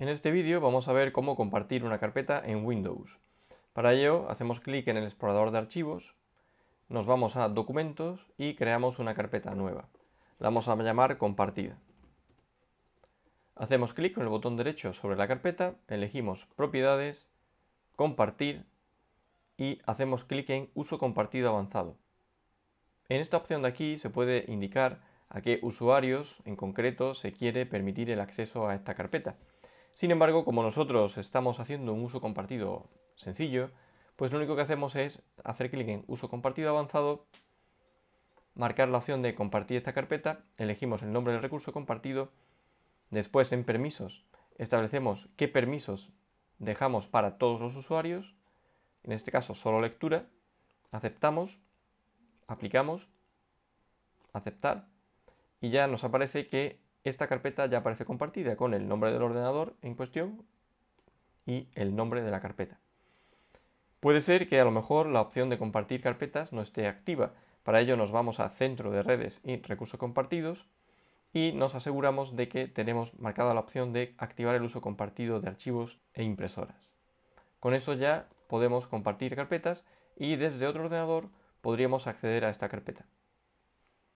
En este vídeo vamos a ver cómo compartir una carpeta en Windows. Para ello hacemos clic en el explorador de archivos, nos vamos a documentos y creamos una carpeta nueva. La vamos a llamar compartida. Hacemos clic en el botón derecho sobre la carpeta, elegimos propiedades, compartir y hacemos clic en uso compartido avanzado. En esta opción de aquí se puede indicar a qué usuarios en concreto se quiere permitir el acceso a esta carpeta. Sin embargo, como nosotros estamos haciendo un uso compartido sencillo, pues lo único que hacemos es hacer clic en uso compartido avanzado, marcar la opción de compartir esta carpeta, elegimos el nombre del recurso compartido, después en permisos establecemos qué permisos dejamos para todos los usuarios, en este caso solo lectura, aceptamos, aplicamos, aceptar, y ya nos aparece que esta carpeta ya aparece compartida con el nombre del ordenador en cuestión y el nombre de la carpeta. Puede ser que a lo mejor la opción de compartir carpetas no esté activa. Para ello nos vamos a Centro de Redes y Recursos Compartidos y nos aseguramos de que tenemos marcada la opción de activar el uso compartido de archivos e impresoras. Con eso ya podemos compartir carpetas y desde otro ordenador podríamos acceder a esta carpeta.